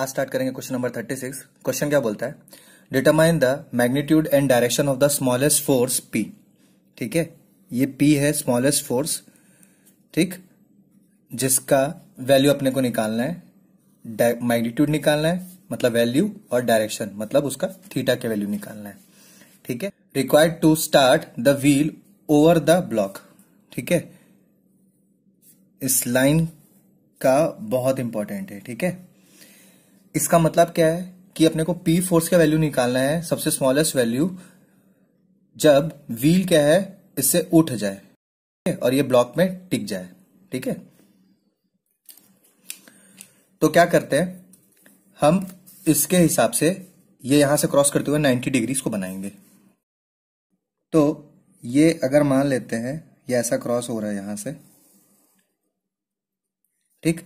आज स्टार्ट करेंगे question number thirty six question क्या बोलता है determine the magnitude and direction of the smallest force P ठीक है ये पी है स्मॉलेस्ट फोर्स ठीक जिसका वैल्यू अपने को निकालना है मैग्नीट्यूड निकालना है मतलब वैल्यू और डायरेक्शन मतलब उसका थीटा के वैल्यू निकालना है ठीक है required to start the wheel over the block ठीक है इस लाइन का बहुत इंपॉर्टेंट है ठीक है इसका मतलब क्या है कि अपने को पी फोर्स का वैल्यू निकालना है सबसे स्मॉलेस्ट वैल्यू जब व्हील क्या है इससे उठ जाए और ये ब्लॉक में टिक जाए ठीक है तो क्या करते हैं हम इसके हिसाब से ये यहां से क्रॉस करते हुए 90 डिग्रीज को बनाएंगे तो ये अगर मान लेते हैं ये ऐसा क्रॉस हो रहा है यहां से ठीक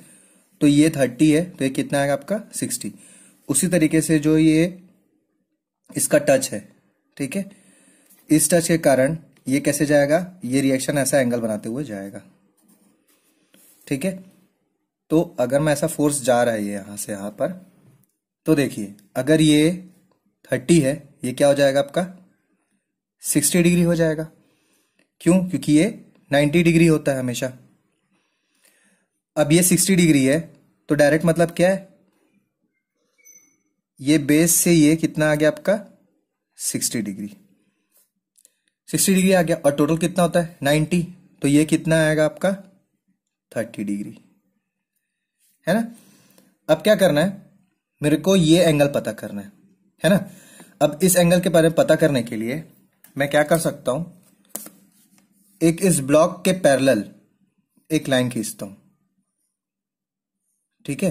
तो ये थर्टी है तो ये कितना आएगा आपका सिक्सटी उसी तरीके से जो ये इसका टच है ठीक है इस टच के कारण ये कैसे जाएगा ये रिएक्शन ऐसा एंगल बनाते हुए जाएगा ठीक है तो अगर मैं ऐसा फोर्स जा रहा है ये यहां से यहां पर तो देखिए अगर ये थर्टी है ये क्या हो जाएगा आपका सिक्सटी डिग्री हो जाएगा क्यों क्योंकि ये नाइन्टी डिग्री होता है हमेशा अब ये सिक्सटी डिग्री है तो डायरेक्ट मतलब क्या है ये बेस से ये कितना आ गया आपका सिक्सटी डिग्री सिक्सटी डिग्री आ गया और टोटल कितना होता है नाइन्टी तो ये कितना आएगा आपका थर्टी डिग्री है ना अब क्या करना है मेरे को ये एंगल पता करना है है ना अब इस एंगल के बारे में पता करने के लिए मैं क्या कर सकता हूं एक इस ब्लॉक के पैरेलल एक लाइन खींचता हूं ठीक है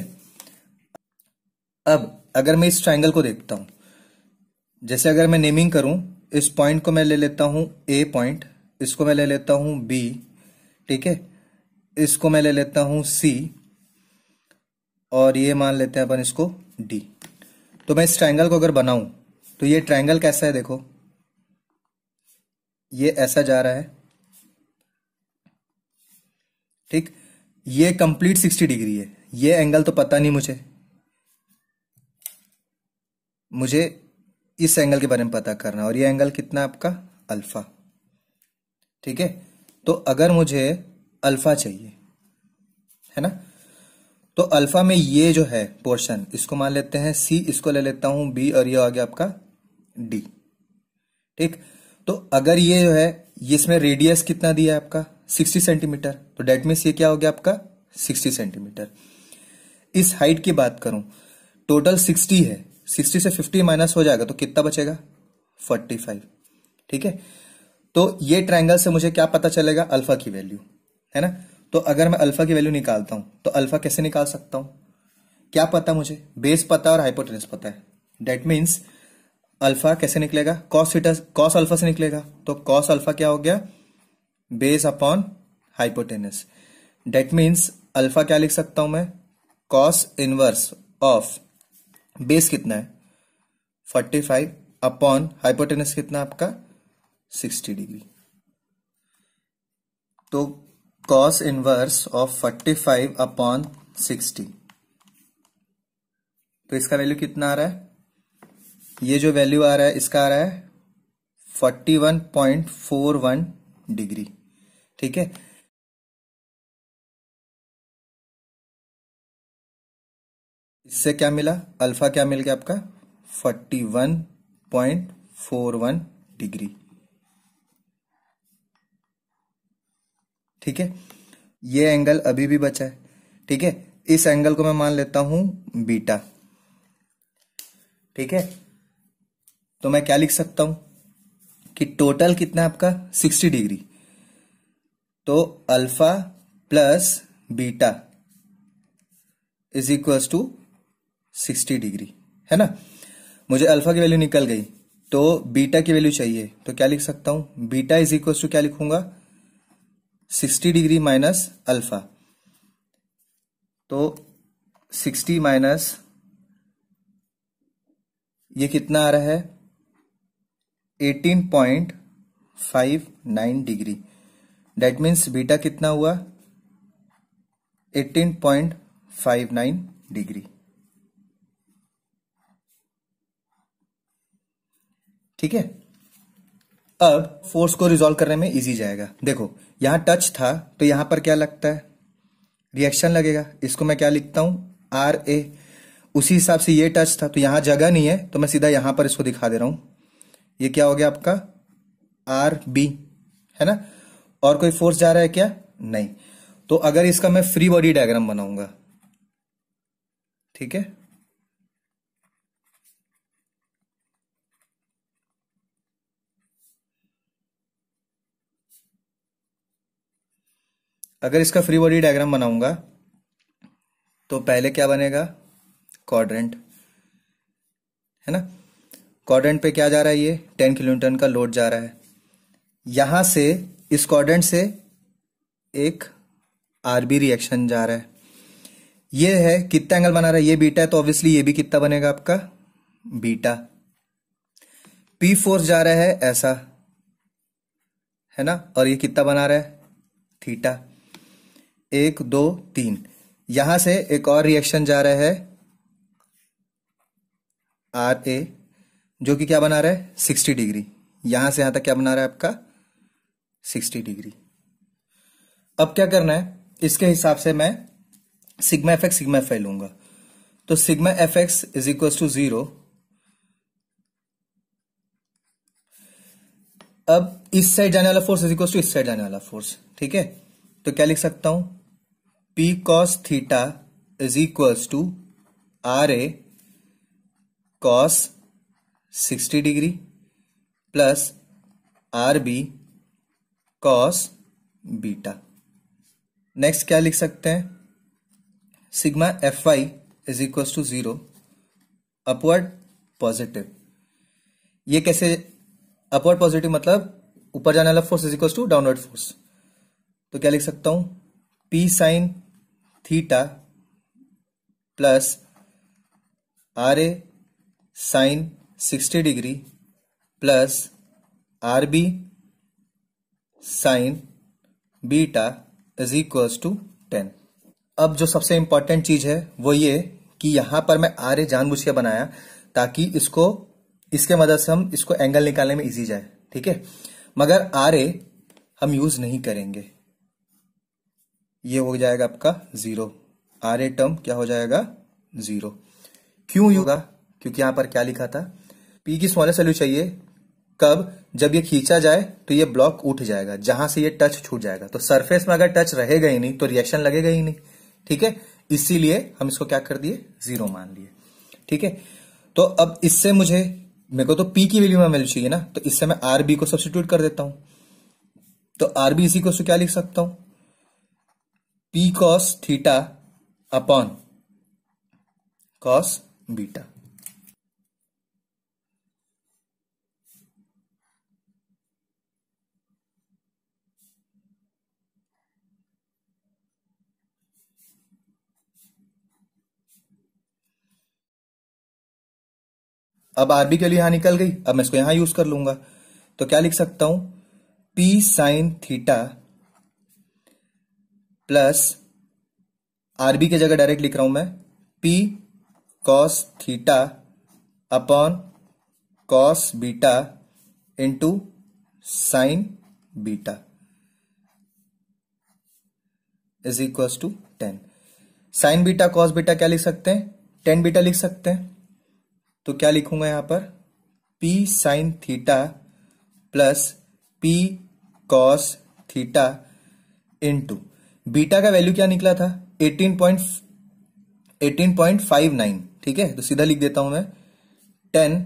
अब अगर मैं इस ट्राइंगल को देखता हूं जैसे अगर मैं नेमिंग करूं इस पॉइंट को मैं ले लेता हूं ए पॉइंट इसको मैं ले लेता हूं बी ठीक है इसको मैं ले लेता हूं सी और ये मान लेते हैं अपन इसको डी तो मैं इस ट्राइंगल को अगर बनाऊं तो ये ट्राइंगल कैसा है देखो ये ऐसा जा रहा है ठीक ये कंप्लीट सिक्सटी डिग्री है ये एंगल तो पता नहीं मुझे मुझे इस एंगल के बारे में पता करना और ये एंगल कितना आपका अल्फा ठीक है तो अगर मुझे अल्फा चाहिए है ना तो अल्फा में ये जो है पोर्शन इसको मान लेते हैं सी इसको ले लेता हूं बी और ये आ गया आपका डी ठीक तो अगर ये जो है इसमें रेडियस कितना दिया है आपका 60 सेंटीमीटर तो डेट मीन ये क्या हो गया आपका 60 सेंटीमीटर इस हाइट की बात करूं टोटल सिक्सटी है सिक्सटी से फिफ्टी माइनस हो जाएगा तो कितना बचेगा फोर्टी फाइव ठीक है तो ये ट्रायंगल से मुझे क्या पता चलेगा अल्फा की वैल्यू है ना तो अगर मैं अल्फा की वैल्यू निकालता हूं तो अल्फा कैसे निकाल सकता हूं क्या पता मुझे बेस पता और हाइपोटेनस पता है डेट मीन्स अल्फा कैसे निकलेगा कॉस कॉस अल्फा से निकलेगा तो कॉस अल्फा क्या हो गया base upon hypotenuse that means alpha क्या लिख सकता हूं मैं कॉस इनवर्स ऑफ बेस कितना है फोर्टी फाइव अपॉन हाइपोटेनस कितना आपका सिक्सटी डिग्री तो cos inverse of forty five upon sixty तो इसका वैल्यू कितना आ रहा है ये जो वैल्यू आ रहा है इसका आ रहा है forty one point four one degree ठीक है इससे क्या मिला अल्फा क्या मिल गया आपका 41.41 डिग्री ठीक है ये एंगल अभी भी बचा है ठीक है इस एंगल को मैं मान लेता हूं बीटा ठीक है तो मैं क्या लिख सकता हूं कि टोटल कितना है आपका 60 डिग्री तो alpha plus beta is equals to sixty degree है ना मुझे अल्फा की वैल्यू निकल गई तो बीटा की वैल्यू चाहिए तो क्या लिख सकता हूं बीटा इज इक्वल टू क्या लिखूंगा सिक्सटी डिग्री माइनस अल्फा तो सिक्सटी माइनस ये कितना आ रहा है eighteen point five nine degree that means beta कितना हुआ eighteen point five nine degree ठीक है अब फोर्स को रिजोल्व करने में इजी जाएगा देखो यहां टच था तो यहां पर क्या लगता है रिएक्शन लगेगा इसको मैं क्या लिखता हूं आर ए उसी हिसाब से ये टच था तो यहां जगह नहीं है तो मैं सीधा यहां पर इसको दिखा दे रहा हूं ये क्या हो गया आपका आर बी है ना और कोई फोर्स जा रहा है क्या नहीं तो अगर इसका मैं फ्री बॉडी डायग्राम बनाऊंगा ठीक है अगर इसका फ्री बॉडी डायग्राम बनाऊंगा तो पहले क्या बनेगा क्वाड्रेंट है ना क्वाड्रेंट पे क्या जा रहा है ये टेन किलोमीटर का लोड जा रहा है यहां से इस क्वाड्रेंट से एक आरबी रिएक्शन जा रहा है ये है कितना एंगल बना रहा है ये बीटा है तो ऑब्वियसली ये भी कितना बनेगा आपका बीटा पी फोर्स जा रहा है ऐसा है ना और ये कितना बना रहा है थीटा एक दो तीन यहां से एक और रिएक्शन जा रहा है आर ए जो कि क्या बना रहा है सिक्सटी डिग्री यहां से यहां तक क्या बना रहा है आपका सिक्सटी डिग्री अब क्या करना है इसके हिसाब से मैं sigma F X sigma F लूंगा तो sigma F X is equal to zero अब इस साइड जाने वाला फोर्स इज इक्वल टू इस साइड जाने वाला फोर्स ठीक है तो क्या लिख सकता हूं P cos theta is equals to cos cos 60 degree plus B cos beta next क्या लिख सकते हैं sigma F I is equal to zero upward positive ये कैसे अपवर्ड पॉजिटिव मतलब ऊपर जाने वाला force is equal to downward force तो क्या लिख सकता हूं P sine theta plus R A sine sixty degree plus R B sine beta is equals to ten अब जो सबसे इंपॉर्टेंट चीज है वो ये कि यहां पर मैं आर ए जानबूझ के बनाया ताकि इसको इसके मदद से हम इसको एंगल निकालने में इजी जाए ठीक है मगर आर ए हम यूज नहीं करेंगे ये हो जाएगा आपका जीरो आर ए टर्म क्या हो जाएगा जीरो क्यों होगा क्योंकि यहां पर क्या लिखा था पी की स्मॉलेस्ट वैल्यू चाहिए कब जब ये खींचा जाए तो ये ब्लॉक उठ जाएगा जहां से ये टच छूट जाएगा तो सरफेस में अगर टच रहेगा ही नहीं तो रिएक्शन लगेगा ही नहीं ठीक है इसीलिए हम इसको क्या कर दिए जीरो मान लिए ठीक है तो अब इससे मुझे मेरे को तो पी की वैल्यू में मिलनी चाहिए ना तो इससे मैं आरबी को सब्सिट्यूट कर देता हूं तो आरबी इसी को क्या लिख सकता हूं P cos theta upon cos beta अब आरबी के लिए यहां निकल गई अब मैं इसको यहां यूज कर लूंगा तो क्या लिख सकता हूं P sine theta plus RB की जगह डायरेक्ट लिख रहा हूं मैं P cos theta upon cos beta into sine beta is equal to ten sine beta cos beta क्या लिख सकते हैं टेन बीटा लिख सकते हैं तो क्या लिखूंगा यहां पर P sine theta plus P cos theta into beta का वैल्यू क्या निकला था नाइन ठीक है तो सीधा लिख देता हूं मैं 10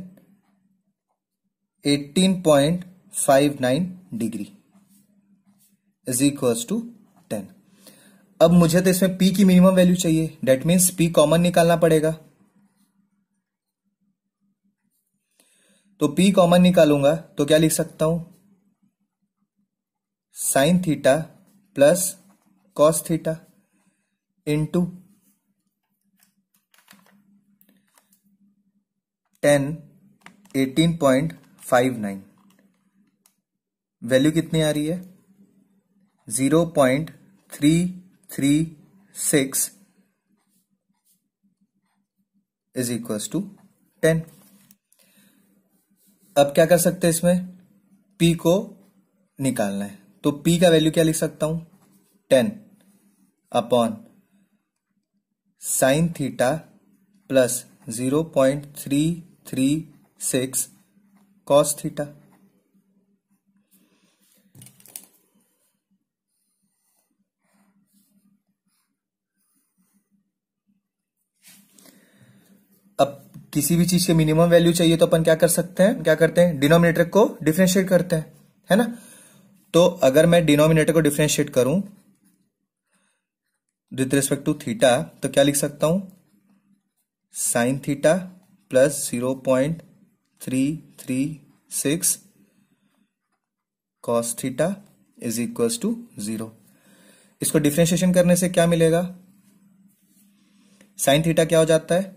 18.59 डिग्री इज इक्वल्स टू 10 अब मुझे तो इसमें पी की मिनिमम वैल्यू चाहिए डेट मीन्स पी कॉमन निकालना पड़ेगा तो पी कॉमन निकालूंगा तो क्या लिख सकता हूं sine theta plus cos theta into ten eighteen point five nine value कितनी आ रही है zero point three three six is equal to ten अब क्या कर सकते हैं इसमें पी को निकालना है तो पी का वैल्यू क्या लिख सकता हूं ten upon sine theta plus zero point three three six cos theta अब किसी भी चीज के मिनिमम वैल्यू चाहिए तो अपन क्या कर सकते हैं क्या करते हैं डिनोमिनेटर को डिफ्रेंशिएट करते हैं है ना तो अगर मैं डिनोमिनेटर को डिफ्रेंशिएट करूं विथ रेस्पेक्ट टू थीटा तो क्या लिख सकता हूं sine theta plus zero point three three six cos theta is equals to zero इसको डिफ्रेंशिएशन करने से क्या मिलेगा साइन थीटा क्या हो जाता है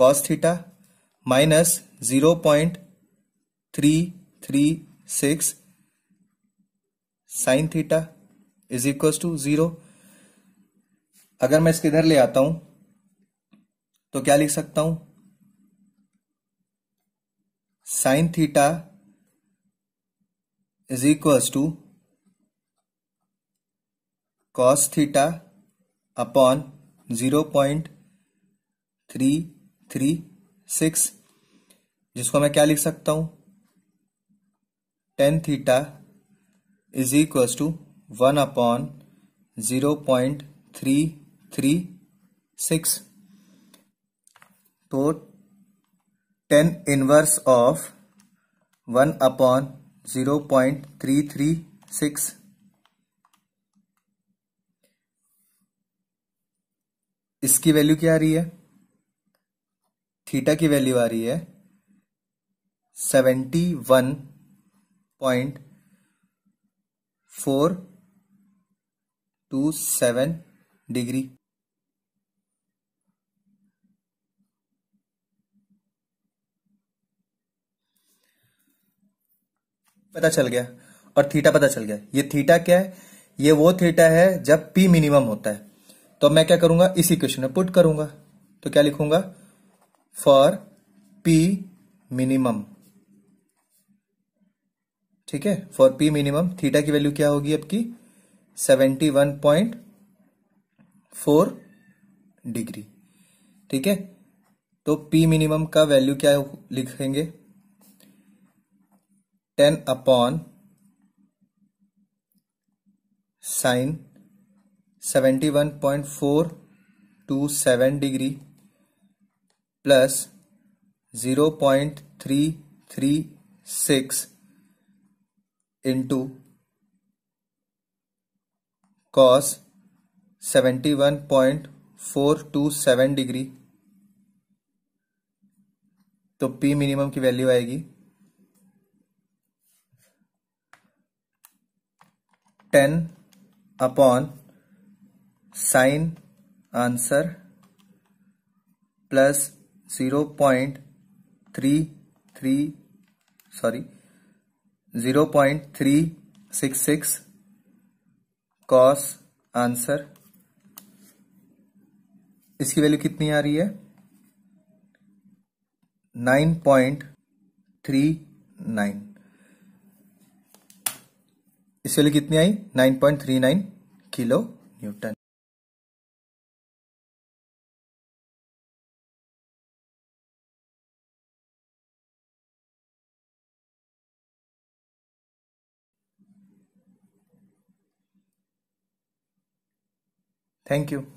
cos theta minus zero point three three six sine theta is equals to zero अगर मैं इसके इधर ले आता हूं तो क्या लिख सकता हूं sine theta is equals to cos theta upon zero point three three six जिसको मैं क्या लिख सकता हूं ten theta is equals to one upon zero point three three six तो ten inverse of one upon zero point three three six इसकी value क्या आ रही है थीटा की वैल्यू आ रही है seventy one point four two seven degree पता चल गया और थीटा पता चल गया ये थीटा क्या है ये वो थीटा है जब पी मिनिमम होता है तो मैं क्या करूंगा इसी क्वेश्चन में पुट करूंगा तो क्या लिखूंगा फॉर पी मिनिमम ठीक है फॉर पी मिनिमम थीटा की वैल्यू क्या होगी आपकी seventy one point four degree ठीक है तो पी मिनिमम का वैल्यू क्या लिखेंगे ten upon sine seventy one point four two seven degree plus zero point three three six into cos seventy one point four two seven degree तो P minimum की value आएगी ten upon sine answer plus zero point three three sorry zero point three six six cos answer इसकी value कितनी आ रही है nine point three nine इस value कितनी आई nine point three nine kilo newton Thank you.